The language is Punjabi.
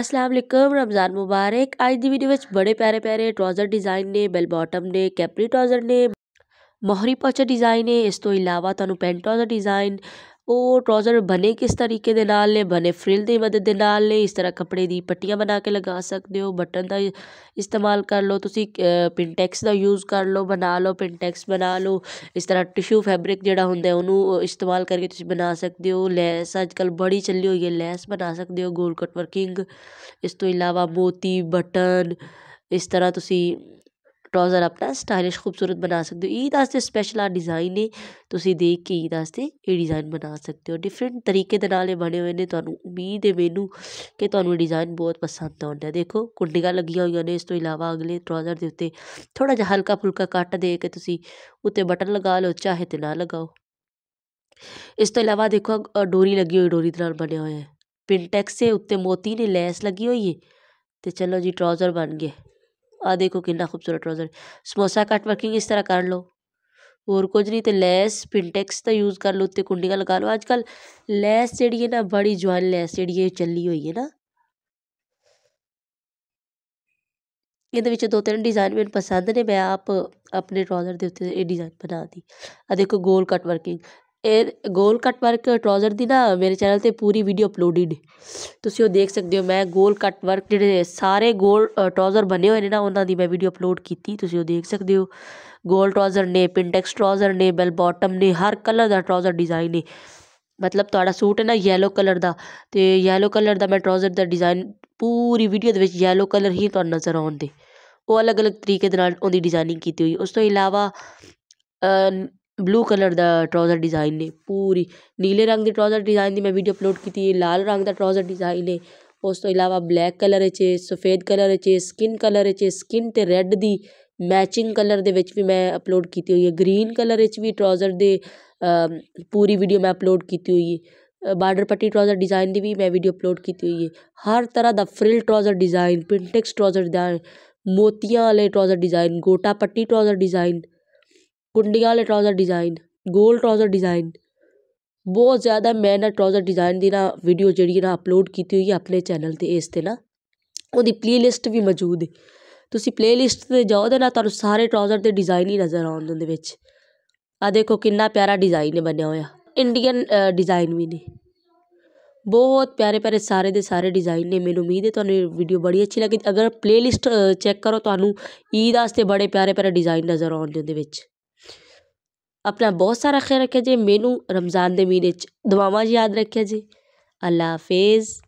ਅਸਲਾਮ ਅਲੈਕਮ ਰਮਜ਼ਾਨ ਮੁਬਾਰਕ ਅੱਜ ਦੀ ਵੀਡੀਓ ਵਿੱਚ ਬੜੇ ਪਿਆਰੇ ਪਿਆਰੇ ਟਰਾਊਜ਼ਰ ਡਿਜ਼ਾਈਨ ਨੇ ਬੈਲ ਬਾਟਮ ਨੇ ਕੈਪਰੀ ਟਰਾਊਜ਼ਰ ਨੇ ਮੋਹਰੀ ਪੋਚਾ ਡਿਜ਼ਾਈਨ ਨੇ ਇਸ ਤੋਂ ਇਲਾਵਾ ਤੁਹਾਨੂੰ ਪੈਂਟ ਟਰਾਊਜ਼ਰ ਡਿਜ਼ਾਈਨ ਉਹ ਟਰਾਊਜ਼ਰ ਬਣੇ ਕਿਸ ਤਰੀਕੇ ਦੇ ਨਾਲ ਨੇ ਬਣੇ ਫਰਿਲ ਦੀ ਮਦਦ ਦੇ ਨਾਲ ਨੇ ਇਸ ਤਰ੍ਹਾਂ ਕੱਪੜੇ ਦੀ ਪੱਟੀਆਂ ਬਣਾ ਕੇ ਲਗਾ ਸਕਦੇ ਹੋ ਬਟਨ ਦਾ ਇਸਤੇਮਾਲ ਕਰ ਲਓ ਤੁਸੀਂ ਪਿੰਟੈਕਸ ਦਾ ਯੂਜ਼ ਕਰ ਲਓ ਬਣਾ ਲਓ ਪਿੰਟੈਕਸ ਬਣਾ ਲਓ ਇਸ ਤਰ੍ਹਾਂ ਟਿਸ਼ੂ ਫੈਬਰਿਕ ਜਿਹੜਾ ਹੁੰਦਾ ਉਹਨੂੰ ਇਸਤੇਮਾਲ ਕਰਕੇ ਤੁਸੀਂ ਬਣਾ ਸਕਦੇ ਹੋ ਲੈਸ ਅੱਜ ਕੱਲ ਬੜੀ ਚੱਲੀ ਹੋਈ ਹੈ ਲੈਸ ਬਣਾ ਸਕਦੇ ਹੋ ਗੋਲ ਕਟ ਵਰਕਿੰਗ ਇਸ ਤੋਂ ਇਲਾਵਾ ਮੋਤੀ ਬਟਨ ਇਸ ਤਰ੍ਹਾਂ ਤੁਸੀਂ ਟਰਾਊਜ਼ਰ ਆਪਣਾ ਸਟਾਈਲਿਸ਼ ਖੂਬਸੂਰਤ ਬਣਾ ਸਕਦੇ ਹੋ ਇਹ ਦਾਸਤੇ ਸਪੈਸ਼ਲ ਆ ਡਿਜ਼ਾਈਨ ਨੇ ਤੁਸੀਂ ਦੇਖ ਕੇ ਇਹ ਦਾਸਤੇ ਇਹ ਡਿਜ਼ਾਈਨ ਬਣਾ ਸਕਦੇ ਹੋ ਡਿਫਰੈਂਟ ਤਰੀਕੇ ਦੇ ਨਾਲ ਇਹ ਬਣੇ ਹੋਏ ਨੇ ਤੁਹਾਨੂੰ ਉਮੀਦ ਹੈ ਮੈਨੂੰ ਕਿ ਤੁਹਾਨੂੰ ਇਹ ਡਿਜ਼ਾਈਨ ਬਹੁਤ ਪਸੰਦ ਆਉਂਦਾ ਦੇਖੋ ਕੁੰਡੀਆਂ ਲੱਗੀਆਂ ਹੋਈਆਂ ਨੇ ਇਸ ਤੋਂ ਇਲਾਵਾ ਅਗਲੇ ਟਰਾਊਜ਼ਰ ਦੇ ਉੱਤੇ ਥੋੜਾ ਜਿਹਾ ਹਲਕਾ ਫੁਲਕਾ ਕੱਟ ਦੇ ਕੇ ਤੁਸੀਂ ਉੱਤੇ ਬਟਨ ਲਗਾ ਲਓ ਚਾਹੇ ਤੇ ਨਾ ਲਗਾਓ ਇਸ ਤੋਂ ਇਲਾਵਾ ਦੇਖੋ ਡੋਰੀ ਲੱਗੀ ਹੋਈ ਡੋਰੀ ਦੇ ਨਾਲ ਬਣਿਆ ਹੋਇਆ ਹੈ ਪਿੰਟੈਕਸ ਦੇ ਉੱਤੇ ਮੋਤੀ ਨੇ ਲੈਸ ਲੱਗੀ ਹੋਈ ਹੈ ਤੇ ਚਲੋ ਜੀ ਟਰਾਊਜ਼ਰ ਬਣ ਗਿਆ आ देखो कितना खूबसूरत ट्राउज़र समोसा कट वर्किंग इस तरह कर लो और कुछ नहीं तो लैस फिनटेक्स का तो यूज़ कर लो तो कुंडियाँ लगा लो अजकल लैस जी है ना बड़ी ज्वाइन लैस जी चली हुई है ना ये दो तीन डिज़ाइन मैं पसंद ने मैं आप अपने ट्राउज़र के उत्ते डिज़ाइन बना दी आ देखो गोल कट वर्किंग ਇਹ ਗੋਲ ਕੱਟ ਵਰਕ ਟਰਾਊਜ਼ਰ ਦੀ ਨਾ ਮੇਰੇ ਚੈਨਲ 'ਤੇ ਪੂਰੀ ਵੀਡੀਓ ਅਪਲੋਡਡ ਤੁਸੀਂ ਉਹ ਦੇਖ ਸਕਦੇ ਹੋ ਮੈਂ ਗੋਲ ਕੱਟ ਵਰਕ ਜਿਹੜੇ ਸਾਰੇ ਗੋਲ ਟਰਾਊਜ਼ਰ ਬਣੇ ਹੋਏ ਨੇ ਨਾ ਉਹਨਾਂ ਦੀ ਮੈਂ ਵੀਡੀਓ ਅਪਲੋਡ ਕੀਤੀ ਤੁਸੀਂ ਉਹ ਦੇਖ ਸਕਦੇ ਹੋ ਗੋਲ ਟਰਾਊਜ਼ਰ ਨੇ ਪਿੰਟੈਕਸ ਟਰਾਊਜ਼ਰ ਨੇ ਬੈਲ ਬਾਟਮ ਨੇ ਹਰ ਕਲਰ ਦਾ ਟਰਾਊਜ਼ਰ ਡਿਜ਼ਾਈਨ ਨੇ ਮਤਲਬ ਤੁਹਾਡਾ ਸੂਟ ਹੈ ਨਾ ਯੈਲੋ ਕਲਰ ਦਾ ਤੇ ਯੈਲੋ ਕਲਰ ਦਾ ਮੈਂ ਟਰਾਊਜ਼ਰ ਦਾ ਡਿਜ਼ਾਈਨ ਪੂਰੀ ਵੀਡੀਓ ਦੇ ਵਿੱਚ ਯੈਲੋ ਕਲਰ ਹੀ ਤੁਹਾਨੂੰ ਨਜ਼ਰ ਆਉਣ ਦੇ ਉਹ ਅਲੱਗ-ਅਲੱਗ ਤਰੀਕੇ ਦੇ ਨਾਲ ਉਹਦੀ ਡਿਜ਼ਾਈਨਿੰਗ ਕੀਤੀ ਹੋਈ ਉਸ ਤੋਂ ਇਲਾਵਾ ਬਲੂ ਕਲਰ ਦਾ ਟਰਾਊਜ਼ਰ ਡਿਜ਼ਾਈਨ ਨੇ ਪੂਰੀ ਨੀਲੇ ਰੰਗ ਦੀ ਟਰਾਊਜ਼ਰ ਡਿਜ਼ਾਈਨ ਦੀ ਮੈਂ ਵੀਡੀਓ ਅਪਲੋਡ ਕੀਤੀ ਹੈ ਲਾਲ ਰੰਗ ਦਾ ਟਰਾਊਜ਼ਰ ਡਿਜ਼ਾਈਨ ਹੈ ਉਸ ਤੋਂ ਇਲਾਵਾ ਬਲੈਕ ਕਲਰ ਵਿੱਚ ਸਫੇਦ ਕਲਰ ਵਿੱਚ ਸਕਿਨ ਕਲਰ ਵਿੱਚ ਸਕਿਨ ਤੇ ਰੈੱਡ ਦੀ ਮੈਚਿੰਗ ਕਲਰ ਦੇ ਵਿੱਚ ਵੀ ਮੈਂ ਅਪਲੋਡ ਕੀਤੀ ਹੋਈ ਹੈ ਗ੍ਰੀਨ ਕਲਰ ਵਿੱਚ ਵੀ ਟਰਾਊਜ਼ਰ ਦੇ ਪੂਰੀ ਵੀਡੀਓ ਮੈਂ ਅਪਲੋਡ ਕੀਤੀ ਹੋਈ ਹੈ ਬਾਰਡਰ ਪੱਟੀ ਟਰਾਊਜ਼ਰ ਡਿਜ਼ਾਈਨ ਦੀ ਵੀ ਮੈਂ ਵੀਡੀਓ ਅਪਲੋਡ ਕੀਤੀ ਹੋਈ ਹੈ ਹਰ ਤਰ੍ਹਾਂ ਦਾ ਫ੍ਰਿਲ ਟਰਾਊਜ਼ਰ ਡਿਜ਼ਾਈਨ ਪ੍ਰਿੰਟੈਕਸ ਟਰਾਊਜ਼ਰ ਦਾ ਮੋਤੀਆਂ ਵਾਲੇ ਟਰਾਊਜ਼ਰ ਡਿਜ਼ਾਈਨ ਗੋਟਾ ਪੱਟੀ ਟਰਾਊਜ਼ਰ ਡਿਜ਼ਾਈਨ ਕੁੰਡੀਆਂ ਵਾਲੇ ਟਰਾਊਜ਼ਰ ਡਿਜ਼ਾਈਨ ਗੋਲ ਟਰਾਊਜ਼ਰ ਡਿਜ਼ਾਈਨ ਬਹੁਤ ਜ਼ਿਆਦਾ ਮੈਂ ਨਾ ਟਰਾਊਜ਼ਰ ਡਿਜ਼ਾਈਨ ਦੀ ਨਾ ਵੀਡੀਓ ਜਿਹੜੀ ਨਾ ਅਪਲੋਡ ਕੀਤੀ ਹੋਈ ਹੈ ਆਪਣੇ ਚੈਨਲ 'ਤੇ ਇਸ 'ਤੇ ਨਾ ਉਹਦੀ ਪਲੇਲਿਸਟ ਵੀ ਮੌਜੂਦ ਹੈ ਤੁਸੀਂ ਪਲੇਲਿਸਟ 'ਤੇ ਜਾਓ ਤੇ ਨਾ ਤੁਹਾਨੂੰ ਸਾਰੇ ਟਰਾਊਜ਼ਰ ਦੇ ਡਿਜ਼ਾਈਨ ਹੀ ਨਜ਼ਰ ਆਉਣ ਦੇ ਵਿੱਚ ਆ ਦੇਖੋ ਕਿੰਨਾ ਪਿਆਰਾ ਡਿਜ਼ਾਈਨ ਬਣਿਆ ਹੋਇਆ ਇੰਡੀਅਨ ਡਿਜ਼ਾਈਨ ਵੀ ਨੇ ਬਹੁਤ ਪਿਆਰੇ ਪਿਆਰੇ ਸਾਰੇ ਦੇ ਸਾਰੇ ਡਿਜ਼ਾਈਨ ਨੇ ਮੈਨੂੰ ਉਮੀਦ ਹੈ ਤੁਹਾਨੂੰ ਵੀਡੀਓ ਬੜੀ ਅੱਛੀ ਲੱਗੀ ਅਗਰ ਪਲੇਲਿਸਟ ਚੈੱਕ ਕਰੋ ਤੁਹਾਨੂੰ ਈਦ ਵਾਸਤੇ ਬੜੇ ਪਿਆਰੇ ਪਿਆਰੇ ਡਿਜ਼ਾਈਨ ਨਜ਼ਰ ਆਉਣ ਉਹਦੇ ਵਿੱਚ ਆਪਣਾ ਬਹੁਤ ਸਾਰਾ ਖਿਆਲ ਰੱਖਿਆ ਜੇ ਮੈਨੂੰ ਰਮਜ਼ਾਨ ਦੇ ਮਹੀਨੇ 'ਚ ਦੁਆਵਾਂ 'ਚ ਯਾਦ ਰੱਖਿਆ ਜੇ ਅੱਲਾ ਹਾਫਿਜ਼